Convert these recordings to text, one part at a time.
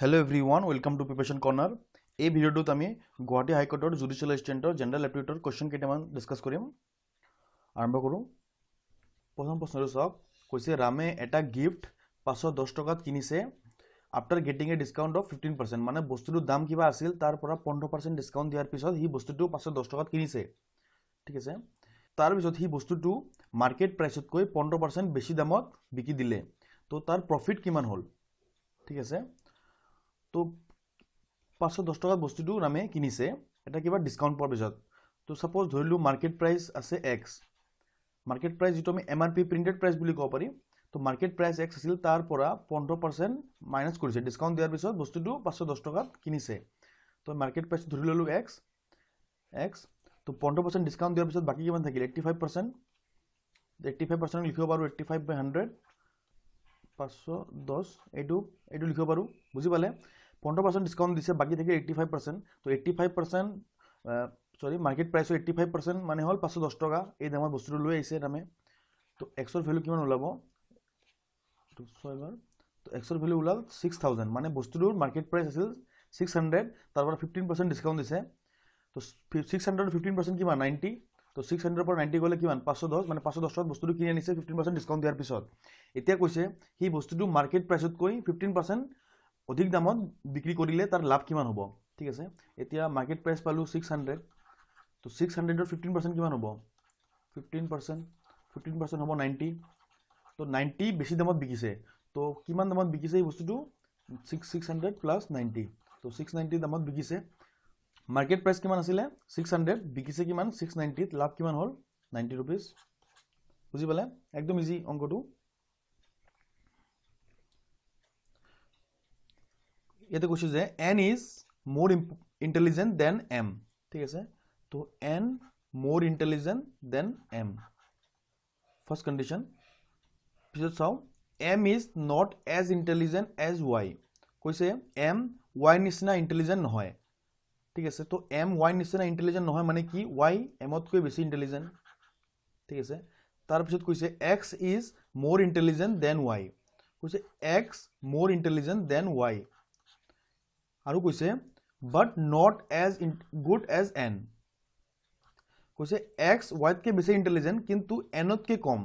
hello' everyone welcome to preparation corner এই ভিডিঅ'টোত আমি গুৱাহাটী হাইকোৰ্টৰ জুডিচিয়েল এছিষ্টেণ্টৰ জেনেৰেল এপিউটৰ কুৱেশ্যন কেইটামান ডিছকাছ কৰিম আৰম্ভ কৰোঁ প্ৰথম প্ৰশ্নটো চাওক কৈছে ৰামে এটা গিফ্ট পাঁচশ দহ টকাত কিনিছে after getting a discount of fifteen percent মানে বস্তুটোৰ দাম কিবা আছিল তাৰ পৰা পোন্ধৰ পাৰ্চেণ্ট ডিছকাউণ্ট দিয়াৰ পিছত সি বস্তুটো পাঁচশ দহ টকাত কিনিছে ঠিক আছে তাৰপিছত সি বস্তুটো মাৰ্কেট প্ৰাইচতকৈ পোন্ধৰ পাৰ্চেণ্ট বেছি দামত বিকি দিলে ত' তাৰ প্ৰফিট কিমান হ'ল ঠিক আছে তো পাঁচশ দহ টকাত বস্তুটো নামে কিনিছে এটা কিবা ডিস্কাউণ্ট পোৱাৰ পিছত তো ছাপ'জ ধৰি লওঁ মাৰ্কেট প্ৰাইচ আছে এক্স মাৰ্কেট প্ৰাইচ যিটো আমি M R P printed price বুলি ক'ব পাৰিম তো মাৰ্কেট প্ৰাইচ এক্স আছিল তাৰ পৰা পোন্ধৰ পাৰ্চেণ্ট মাইনাছ কৰিছে ডিস্কাউণ্ট দিয়াৰ পিছত বস্তুটো পাঁচশ দহ টকাত কিনিছে তো মাৰ্কেট প্ৰাইচ ধৰি ল'লোঁ এক্স এক্স তো পোন্ধৰ পাৰ্চেণ্ট ডিস্কাউণ্ট দিয়াৰ পিছত বাকী কিমান থাকিল eighty five percent eighty five percent লিখিব পাৰোঁ এইটি ফাইভ বাই হাণ্ড্ৰেড পাঁচশ দহ এইটো এইটো লিখিব পাৰোঁ বুজি পালে পোন্ধৰ পাৰ্চেণ্ট ডিছকাউণ্ট দিছে বাকী থাকিল এইটি ফাইভ পাৰ্চেণ্ট ত' eighty five percent sorry market প্ৰাইচৰ এইটি ফাইভ পাৰ্চেণ্ট মানে হ'ল পাঁচশ দহ টকা এই দামৰ বস্তুটো লৈ আহিছে দামে ত' এক্সৰ ভেলু কিমান ওলাব ত' এক্সৰ ভেলু ওলাল ছিক্স থাউজেণ্ড মানে বস্তুটোৰ মাৰ্কেট প্ৰাইচ আছিল ছিক্স হাণ্ড্ৰেড তাৰ পৰা ফিফটিন পাৰ্চেণ্ট ডিছকাউণ্ট দিছে ত' ছিক্স হাণ্ড্ৰেড ফিফটিন পাৰ্চেণ্ট কিমান নাইণ্টি ত' ছিক্স হাণ্ড্ৰেডৰ পৰা নাইণ্টি গ'লে কিমান পাঁচশ দহ মানে পাঁচশ দহ টকাত বস্তুটো কিনি আনিছে ফিফটিন পাৰ্চেণ্ট ডিছকাউণ্ট দিয়াৰ পিছত এতিয়া কৈছে সেই বস্তুটো মাৰ্কেট প্ৰাইচতকৈ ফিফটিন পাৰ্চেণ্ট অধিক দামত বিক্ৰী কৰিলে তাৰ লাভ কিমান হ'ব ঠিক আছে এতিয়া মাৰ্কেট প্ৰাইচ পালোঁ ছিক্স হাণ্ড্ৰেড ত' ছিক্স হাণ্ড্ৰেডৰ ফিফটিন পাৰ্চেণ্ট কিমান হ'ব ফিফটিন পাৰ্চেণ্ট ফিফটিন পাৰ্চেণ্ট হ'ব নাইণ্টি ত' নাইণ্টি বেছি দামত বিকিছে ত' কিমান দামত বিকিছে এই বস্তুটো six six hundred plus ninety ত' ছিক্স নাইণ্টি দামত বিকিছে মাৰ্কেট প্ৰাইচ কিমান আছিলে ছিক্স হাণ্ড্ৰেড বিকিছে কিমান ছিক্স নাইণ্টিত লাভ কিমান হ'ল নাইণ্টি ৰুপিজ বুজি পালে একদম ইজি অংকটো ये तो कुछ है N is more intelligent than M ठीक है तो N more intelligent than M first condition साहब M is not as intelligent as Y कैसे एम वाई निचना इंटेलिजेंट न ठीक है तो एम वाई निचना इंटेलिजेंट नह मानी कि वाई एमतको बेसि इंटेलिजेंट ठीक है तार पद कैसे X is more intelligent than Y कैसे X more intelligent than Y আৰু কৈছে but not as good as N কৈছে এক্স ৱাইতকৈ বেছি ইণ্টেলিজেণ্ট কিন্তু এনতকৈ কম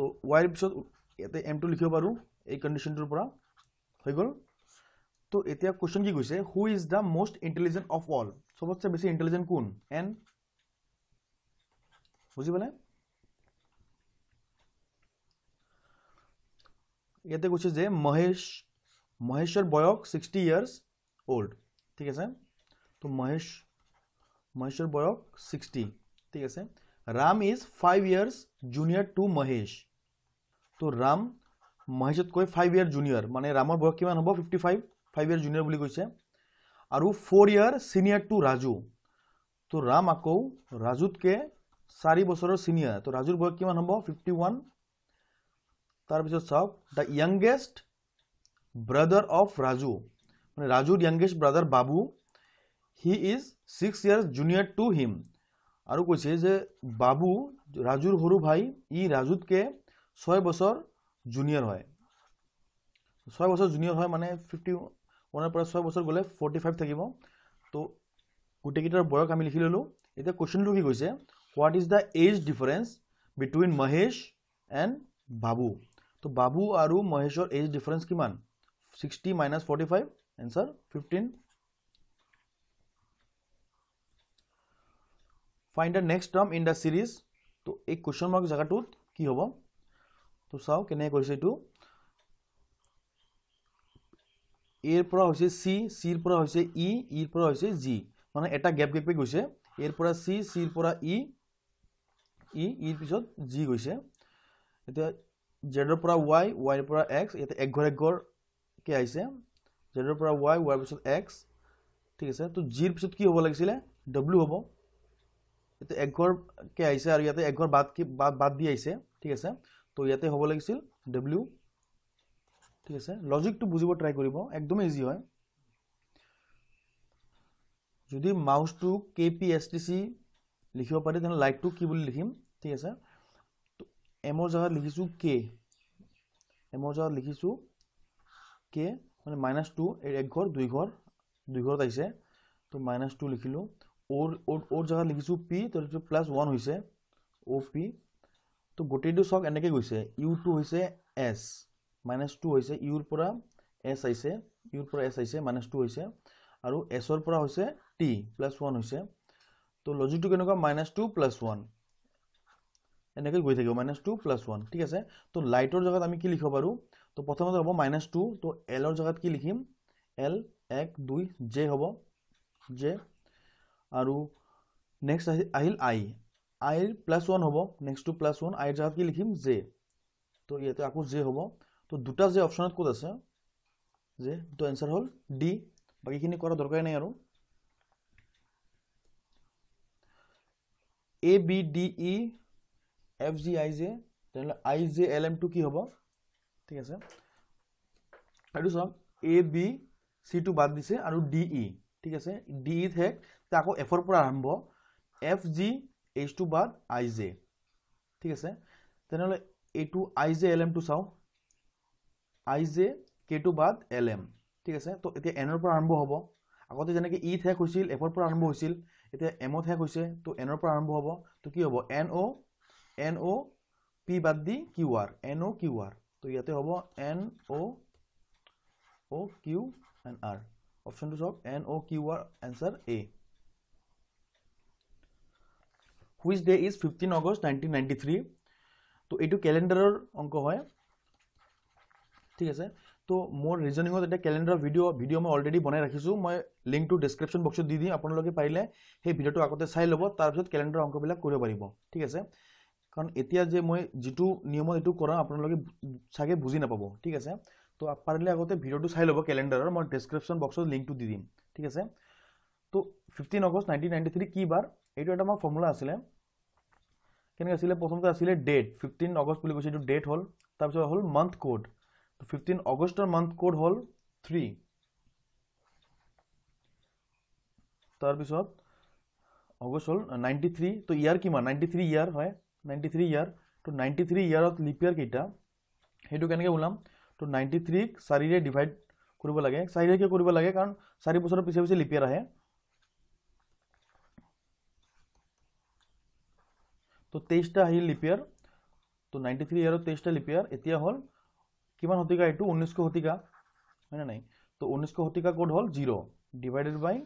তো ৱাইৰ পিছত ইয়াতে এমটো লিখিব পাৰোঁ এই কণ্ডিশ্যনটোৰ পৰা হৈ গ'ল তো এতিয়া কুৱেশ্যন কি কৈছে who is the most intelligent of all চবতছে বেছি ইণ্টেলিজেণ্ট কোন এন বুজি পালে ইয়াতে কৈছে যে মহেশ মহেশৰ বয়স ছিক্সটি ইয়াৰ্ছ অ'ল্ড ঠিক আছে তো মহেশ মহেশৰ বয়স ছিক্সটি ঠিক আছে Ram is five years junior to Mahesh তো ৰাম মহেশতকৈ ফাইভ ইয়াৰ জুনিয়ৰ মানে ৰামৰ বয়স কিমান হ'ব fifty five five year junior বুলি কৈছে আৰু four year senior to Raju তো ৰাম আকৌ ৰাজুতকৈ চাৰি বছৰৰ ছিনিয়ৰ তো ৰাজুৰ বয়স কিমান হ'ব ফিফটি ওৱান তাৰপিছত চাওক the youngest brother of Raju মানে ৰাজুৰ youngest brother Babu he is six years junior to him আৰু কৈছে যে বাবু ৰাজুৰ সৰু ভাই ই ৰাজুতকৈ ছয় বছৰ জুনিয়ৰ হয় ছয় বছৰ জুনিয়ৰ হয় মানে ফিফটি ওৱানৰ পৰা ছয় বছৰ গ'লে ফৰ্টি ফাইভ থাকিব তো গোটেইকেইটাৰ বয়স আমি লিখি ল'লোঁ এতিয়া কুৱেশ্যনটো কি কৈছে what is the age difference between Mahesh and Babu তো বাবু আৰু মহেশৰ এজ ডিফাৰেঞ্চ কিমান 60 minus 45 answer 15 find the next term in the series to a question mark jaga tooth ki hobo to saw kene koise to a pura hoise c c pura hoise e e pura hoise g mane eta gap gap pe goise a pura c c pura e e e pisot g goise eta z pura y y pura x eta ek ghore ghore কি আহিছে জেডৰ পৰা Y ওৱাৰ পিছত x ঠিক আছে তো zero পিছত কি হ'ব লাগিছিলে ডব্লিউ হ'ব এতিয়া এঘৰ কে আহিছে আৰু ইয়াতে এঘৰ বাদ কি বাদ বাদ দি আহিছে ঠিক আছে তো ইয়াতে হ'ব লাগিছিল ডব্লিউ ঠিক আছে লজিকটো বুজিব ট্ৰাই কৰিব একদমেই ইজি হয় যদি মাউচটো K P S T C লিখিব পাৰি তেনেহ'লে লাইটটো কি বুলি লিখিম ঠিক আছে এমৰ জেগাত লিখিছোঁ কে এমৰ জেগাত লিখিছোঁ কে মানে মাইনাছ টু এক ঘৰ দুই ঘৰ দুই ঘৰত আহিছে তো মাইনাছ টু লিখিলোঁ অ'ৰ অ'ৰ জেগাত লিখিছোঁ পি তো প্লাছ ওৱান হৈছে অ' পি তো গোটেইটো চক এনেকৈ গৈছে ইউ টু হৈছে এছ মাইনাছ টু হৈছে ইউৰ পৰা এছ আহিছে ইউৰ পৰা এছ আহিছে মাইনাছ টু হৈছে আৰু এছৰ পৰা হৈছে টি প্লাছ ওৱান হৈছে তো লজিকটো কেনেকুৱা মাইনাছ টু প্লাছ ওৱান এনেকৈ গৈ থাকিব মাইনাছ টু প্লাছ ওৱান ঠিক আছে তো লাইটৰ জেগাত আমি কি লিখিব পাৰোঁ তো প্ৰথমতে হ'ব মাইনাছ টু তো এলৰ জেগাত কি লিখিম এল এক দুই জে হ'ব জে আৰু নেক্সট আহিল আই আইৰ প্লাছ ওৱান হ'ব নেক্সট টু প্লাছ ওৱান আইৰ জেগাত কি লিখিম জে তো ইয়াতে আকৌ জে হ'ব তো দুটা জে অপশ্যনত ক'ত আছে জে তো এনচাৰ হ'ল ডি বাকীখিনি কৰা দৰকাৰ নাই আৰু A B D E F G I J তেনেহ'লে I J L M two কি হ'ব ঠিক আছে আৰু চাওক এ বি চি টু বাদ দিছে আৰু ডি ই e, ঠিক আছে ডি ই থাক আকৌ এফৰ পৰা আৰম্ভ এফ জি এইচ টু বাদ আই জে ঠিক আছে তেনেহ'লে এইটো আই জে এল এম টো চাওঁ আই জে কে টু বাদ এল এম ঠিক আছে তো এতিয়া এনৰ পৰা আৰম্ভ হ'ব আগতে যেনেকৈ ই e থেক হৈছিল এফৰ পৰা আৰম্ভ হৈছিল এতিয়া এমত হেক হৈছে তো এনৰ পৰা আৰম্ভ হ'ব তো কি হ'ব N O' N O' P বাদ দি Q R N O' Q R তো ইয়াতে হ'ব N O' O' Q N R অপশ্যনটো চাওক N O' Q R answer A which day is fifteen August nineteen এইটো কেলেণ্ডাৰৰ অংক হয় ঠিক আছে তো মোৰ ৰিজনিঙত এতিয়া কেলেণ্ডাৰ ভিডিঅ' ভিডিঅ' মই অলৰেডি বনাই ৰাখিছোঁ মই লিংকটো ডিছক্ৰিপশ্যন বক্সত দি দিম আপোনালোকে পাৰিলে সেই ভিডিঅ'টো আগতে চাই ল'ব তাৰপিছত কেলেণ্ডাৰ অংকবিলাক কৰিব পাৰিব ঠিক আছে কাৰণ এতিয়া যে মই যিটো নিয়মত এইটো কৰাওঁ আপোনালোকে চাগে বুজি নাপাব ঠিক আছে তো পাৰিলে আগতে ভিডিঅ'টো চাই ল'ব কেলেণ্ডাৰৰ মই ডেছক্ৰিপশ্যন বক্সত লিংকটো দি দিম ঠিক আছে তো fifteen August nineteen ninety three কি বাৰ এইটো এটা আমাৰ ফৰ্মুলা আছিলে কেনেকৈ আছিলে প্ৰথমতে আছিলে ডেট ফিফটিন আগষ্ট বুলি কৈছে এইটো ডেট হ'ল তাৰপিছত হ'ল মান্থ ক'ড তো ফিফটিন আগষ্টৰ মান্থ ক'ড হ'ল থ্ৰী তাৰপিছত আগষ্ট হ'ল নাইণ্টি uh, থ্ৰী তো ইয়াৰ কিমান নাইণ্টি থ্ৰী ইয়াৰ হয় নাইণ্টি ইয়াৰ তো নাইণ্টি থ্ৰী ইয়াৰত লিপ ইয়াৰ কেইটা সেইটো কেনেকৈ ওলাম তো নাইণ্টি থ্ৰীক চাৰিৰে ডিভাইড কৰিব লাগে চাৰিৰে কিয় কৰিব লাগে কাৰণ চাৰি বছৰৰ পিছে পিছে লিপ ইয়াৰ আহে তো তেইছটা আহিল লিপ ইয়াৰ তো নাইণ্টি থ্ৰী ইয়াৰত তেইছটা লিপ ইয়াৰ এতিয়া হ'ল কিমান শতিকা এইটো ঊনৈছশ শতিকা হয়নে নাই তো ঊনৈছশ শতিকা ক'ড হ'ল জিৰ' ডিভাইডেড বাই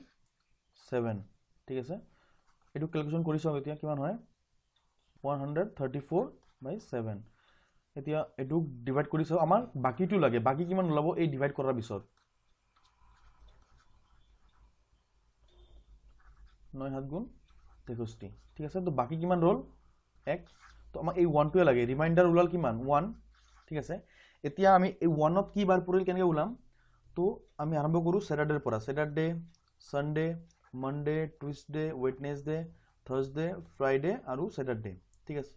ছেভেন ঠিক আছে এইটো কেলকুলেশ্যন কৰি চাওক এতিয়া কিমান হয় 134 by 7 divide kori chau amar baki tu lage baki ki man ulabo ei divide korar bisor 9 hat gun 63 to baki to amar ei 1 lage reminder ulal ki man 1 thik ase etia ami ei 1 of ki bar poril kenge ulam to ami arambho koru saturday pora saturday sunday monday tuesday wednesday thursday friday aru saturday ঠিক আছে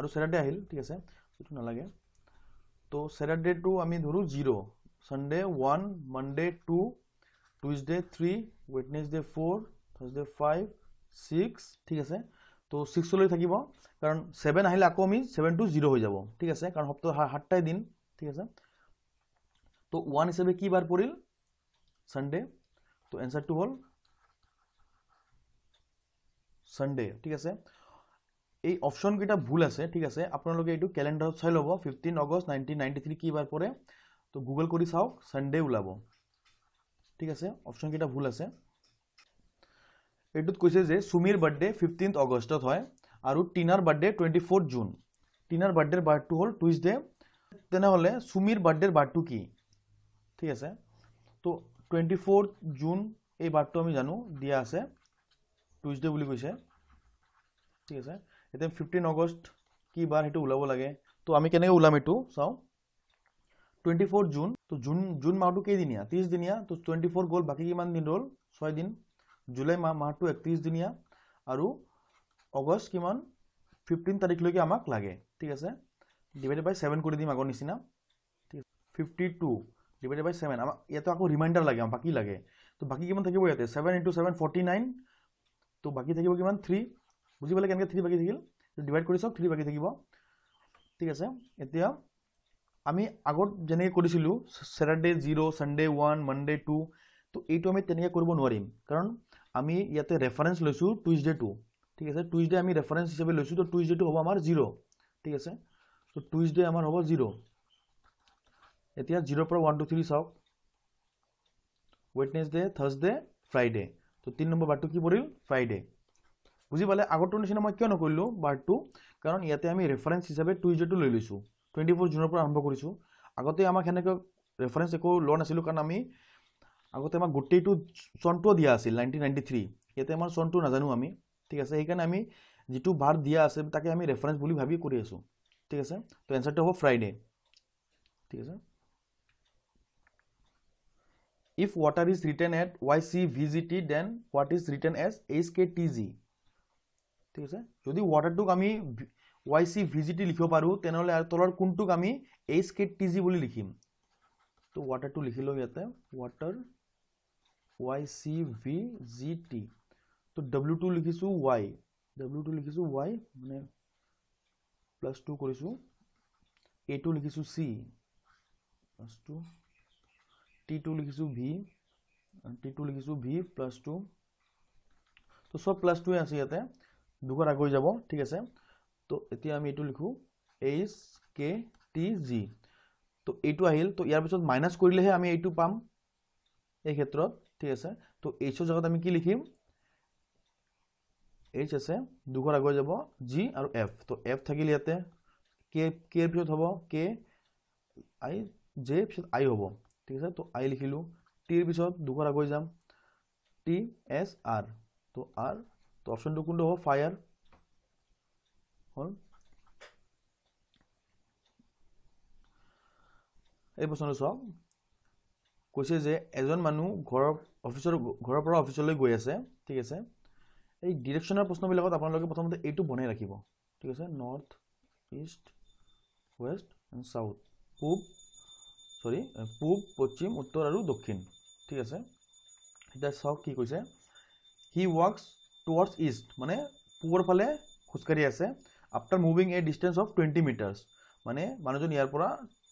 আৰু Saturday আহিল ঠিক আছে সেইটো নালাগে তো ছেটাৰডেটো আমি ধৰোঁ zero' Sunday one Monday' two Tuesday three Wednesday four Thursday five six ঠিক আছে তো ছিক্সলৈ থাকিব কাৰণ ছেভেন আহিলে আকৌ আমি ছেভেন টু জিৰ' হৈ যাব ঠিক আছে কাৰণ সপ্তাহ সাতটাই দিন ঠিক আছে তো ওৱান হিচাপে কি বাৰ পৰিল ছানডে তো এনচাৰটো হ'ল ছানডে ঠিক আছে এই অপশ্যনকেইটা ভুল আছে ঠিক আছে আপোনালোকে এইটো কেলেণ্ডাৰত চাই ল'ব fifteen August nineteen ninety three কিবাৰ পৰে তো গুগল কৰি চাওক চানডে ওলাব ঠিক আছে অপশ্যনকেইটা ভুল আছে এইটোত কৈছে যে চুমিৰ বাৰ্থডে ফিফটিন্থ আগষ্টত হয় আৰু টিনাৰ বাৰ্থডে টুৱেণ্টি ফ'ৰ জুন টিনাৰ বাৰ্থডেৰ বাৰ্থটো হ'ল টুইজডে তেনেহ'লে চুমিৰ বাৰ্থডেৰ বাৰ্থটো কি ঠিক আছে তো টুৱেণ্টি ফ'ৰ জুন এই বাৰ্থটো আমি জানো দিয়া আছে টুইজডে বুলি কৈছে ঠিক আছে এতিয়া ফিফটিন অগষ্ট কি বাৰ সেইটো ওলাব লাগে তো আমি কেনেকৈ ওলাম এইটো চাওঁ টুৱেণ্টি ফ'ৰ জুন তো জুন জুন মাহটো কেইদিনীয়া ত্ৰিছদিনীয়া তো টুৱেণ্টি ফ'ৰ গ'ল বাকী কিমান দিন ৰ'ল ছয় দিন জুলাই মাহ মাহটো একত্ৰিছদিনীয়া আৰু অগষ্ট কিমান ফিফটিন তাৰিখলৈকে আমাক লাগে ঠিক আছে ডিভাইডেড বাই ছেভেন কৰি দিম আগৰ নিচিনা ঠিক আছে fifty two divided by seven আমাক ইয়াতে আকৌ ৰিমাইণ্ডাৰ লাগে আমাক বাকী লাগে তো বাকী কিমান থাকিব ইয়াতে seven into seven forty nine তো বাকী থাকিব কিমান থ্ৰী বুজি পালে কেনেকৈ থ্ৰী বাকী থাকিল ডিভাইড কৰি চাওক থ্ৰী বাকী থাকিব ঠিক আছে এতিয়া আমি আগত যেনেকৈ কৰিছিলোঁ Saturday zero' Sunday one Monday two তো এইটো আমি তেনেকৈ কৰিব নোৱাৰিম কাৰণ আমি ইয়াতে ৰেফাৰেঞ্চ লৈছোঁ টুইজডে টু ঠিক আছে টুইজডে আমি ৰেফাৰেঞ্চ হিচাপে লৈছোঁ তো টুইজডেটো হ'ব আমাৰ জিৰ' ঠিক আছে তো টুইজডে আমাৰ হ'ব জিৰ' এতিয়া জিৰ'ৰ পৰা ওৱান টু থ্ৰী চাওক ৱেডনেছডে থাৰ্ছডে ফ্ৰাইডে তো তিনি নম্বৰ বাৰটো কি পৰিল ফ্ৰাইডে' বুজি পালে আগৰটোৰ নিচিনা মই কিয় নকৰিলোঁ বাৰ্থটো কাৰণ ইয়াতে আমি ৰেফাৰেঞ্চ হিচাপে টু ইজাৰটো লৈ লৈছোঁ টুৱেণ্টি ফ'ৰ জুনৰ পৰা আৰম্ভ কৰিছোঁ আগতে আমাক সেনেকৈ ৰেফাৰেঞ্চ একো লোৱা নাছিলোঁ কাৰণ আমি আগতে আমাক গোটেইটো চনটোও দিয়া আছিল নাইণ্টিন নাইণ্টি থ্ৰী ইয়াতে আমাৰ চনটো নাজানো আমি ঠিক আছে সেইকাৰণে আমি যিটো বাৰ দিয়া আছে তাকে আমি ৰেফাৰেঞ্চ বুলি ভাবি কৰি আছোঁ ঠিক আছে তো এনচাৰটো হ'ব ফ্ৰাইডে ঠিক আছে if water is written at Y C V G T then what is written as H K T G ঠিক আছে যদি ৱাটাৰটোক আমি Y C V G T লিখিব পাৰোঁ তেনেহ'লে তলৰ কোনটোক আমি এইচ কে টি জি বুলি লিখিম তো ৱাটাৰটো লিখি লওঁ ইয়াতে water Y C V G T তো ডাব্লিউ টু লিখিছোঁ ৱাই ডাব্লিউ টু লিখিছোঁ ৱাই মানে প্লাছ টু কৰিছোঁ এ টু লিখিছোঁ C plus two T two লিখিছোঁ ভি টি টু লিখিছোঁ ভি প্লাছ টু তো চব প্লাছ টুৱে আছে ইয়াতে দুখত আগুৱাই যাব ঠিক আছে তো এতিয়া আমি এইটো লিখোঁ এইচ কে টি জি তো এইটো আহিল তো ইয়াৰ পিছত মাইনাছ কৰিলেহে আমি এইটো পাম এই ক্ষেত্ৰত ঠিক আছে তো এইচৰ জেগাত আমি কি লিখিম এইচ আছে দুখত আগুৱাই যাব জি আৰু এফ তো এফ থাকিল ইয়াতে কে কেৰ পিছত হ'ব কে আই জে পিছত আই হ'ব ঠিক আছে তো আই লিখিলোঁ টিৰ পিছত দুখত আগুৱাই যাম টি এছ আৰ তো আৰ তো অপশ্যনটো কোনটো হ'ব ফায়াৰ হ'ল এই প্ৰশ্নটো চাওক কৈছে যে এজন মানুহ ঘৰৰ অফিচৰ ঘৰৰ পৰা অফিচলৈ গৈ আছে ঠিক আছে এই ডিৰেকশ্যনৰ প্ৰশ্নবিলাকত আপোনালোকে প্ৰথমতে এইটো বনাই ৰাখিব ঠিক আছে north east west and south পূব চৰি পূব পশ্চিম উত্তৰ আৰু দক্ষিণ ঠিক আছে এতিয়া চাওক কি কৈছে হি ৱৰ্কছ টুৱৰ্ডছ ইষ্ট মানে পূবৰ ফালে খোজকাঢ়ি আছে after moving a distance of twenty meters মানে মানুহজন ইয়াৰ পৰা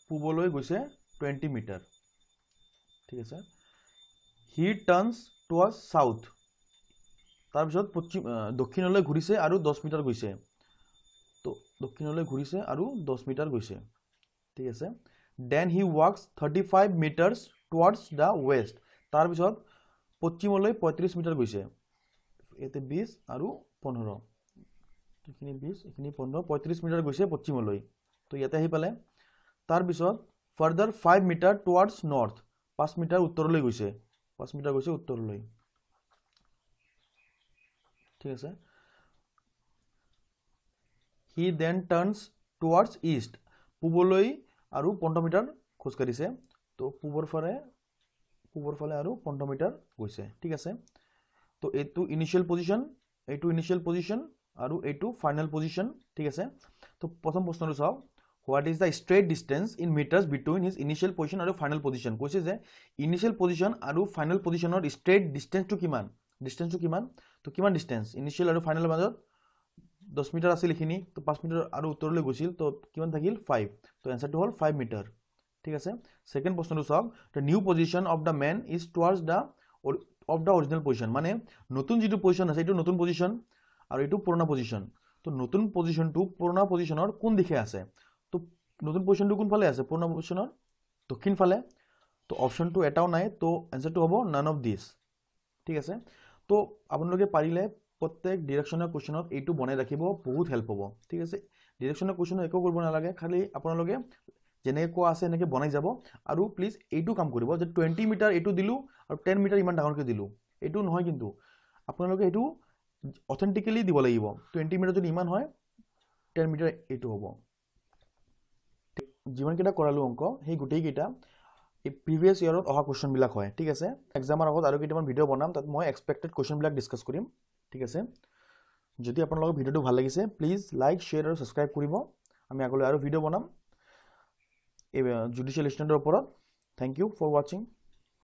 পূবলৈ গৈছে টুৱেণ্টি মিটাৰ ঠিক আছে হি টাৰ্ণছ টুৱাৰ্ড চাউথ তাৰপিছত পশ্চিম দক্ষিণলৈ ঘূৰিছে আৰু দহ মিটাৰ গৈছে তো দক্ষিণলৈ ঘূৰিছে আৰু দহ মিটাৰ গৈছে ঠিক আছে then he walks thirty five meters towards the west তাৰপিছত পশ্চিমলৈ পঁয়ত্ৰিছ মিটাৰ গৈছে ইয়াতে বিছ আৰু পোন্ধৰ এইখিনি বিশ এইখিনি পোন্ধৰ পঁয়ত্ৰিছ মিটাৰ গৈছে পশ্চিমলৈ তো ইয়াতে আহি পালে তাৰপিছত further five meter towards north পাঁচ মিটাৰ উত্তৰলৈ গৈছে পাঁচ মিটাৰ গৈছে উত্তৰলৈ ঠিক আছে he then turns towards east পূবলৈ আৰু পোন্ধৰ মিটাৰ খোজকাঢ়িছে তো পূবৰ ফালে পূবৰ ফালে আৰু পোন্ধৰ মিটাৰ গৈছে ঠিক আছে তো এইটো ইনিচিয়েল পজিশ্যন এইটো ইনিচিয়েল পজিশ্যন আৰু এইটো ফাইনেল পজিশ্যন ঠিক আছে তো প্ৰথম প্ৰশ্নটো চাওক what is the straight distance in meters between his initial position আৰু ফাইনেল পজিশ্যন কৈছে যে ইনিচিয়েল পজিশ্যন আৰু ফাইনেল পজিশ্যনৰ ষ্ট্ৰেট ডিষ্টেঞ্চটো কিমান ডিষ্টেঞ্চটো কিমান তো কিমান ডিষ্টেঞ্চ ইনিচিয়েল আৰু ফাইনেলৰ মাজত দহ মিটাৰ আছিল এইখিনি তো পাঁচ মিটাৰ আৰু উত্তৰলৈ গৈছিল তো কিমান থাকিল ফাইভ তো এনচাৰটো হ'ল ফাইভ মিটাৰ ঠিক আছে ছেকেণ্ড প্ৰশ্নটো চাওক the new position of the men is towards the of the original position মানে নতুন যিটো পজিশ্যন আছে এইটো নতুন পজিশ্যন আৰু এইটো পুৰণা পজিশ্যন তো নতুন পজিশ্যনটো পুৰণা পজিশ্যনৰ কোন দিশে আছে তো নতুন পজিশ্যনটো কোনফালে আছে পুৰণা পজিশ্যনৰ দক্ষিণফালে তো অপশ্যনটো এটাও নাই তো এনচাৰটো হ'ব নান অফ দিছ ঠিক আছে তো আপোনালোকে পাৰিলে প্ৰত্যেক ডিৰেকশ্যনৰ কুৱেশ্যনত এইটো বনাই ৰাখিব বহুত হেল্প হ'ব ঠিক আছে ডিৰেকশ্যনৰ কুৱেশ্যনত একো কৰিব নালাগে খালি আপোনালোকে যেনেকৈ কোৱা আছে এনেকৈ বনাই যাব আৰু প্লিজ এইটো কাম কৰিব যে টুৱেণ্টি মিটাৰ এইটো দিলোঁ আৰু টেন মিটাৰ ইমান ডাঙৰকৈ দিলোঁ এইটো নহয় কিন্তু আপোনালোকে এইটো অথেণ্টিকেলি দিব লাগিব টুৱেণ্টি মিটাৰ যদি ইমান হয় টেন মিটাৰ এইটো হ'ব যিমানকেইটা কৰালোঁ অংক সেই গোটেইকেইটা এই প্ৰিভিয়াছ ইয়াৰত অহা কুৱেশ্যনবিলাক হয় ঠিক আছে এক্সামৰ আগত আৰু কেইটামান ভিডিঅ' বনাম তাত মই এক্সপেক্টেড কুৱেশ্যনবিলাক ডিছকাছ কৰিম ঠিক আছে যদি আপোনালোকৰ ভিডিঅ'টো ভাল লাগিছে প্লিজ লাইক শ্বেয়াৰ আৰু ছাবস্ক্ৰাইব কৰিব আমি আগলৈ আৰু ভিডিঅ' বনাম এই জুডিচিয়েল uh, ষ্টেণ্ডৰ ওপৰত থেংক ইউ ফৰ ৱাচিং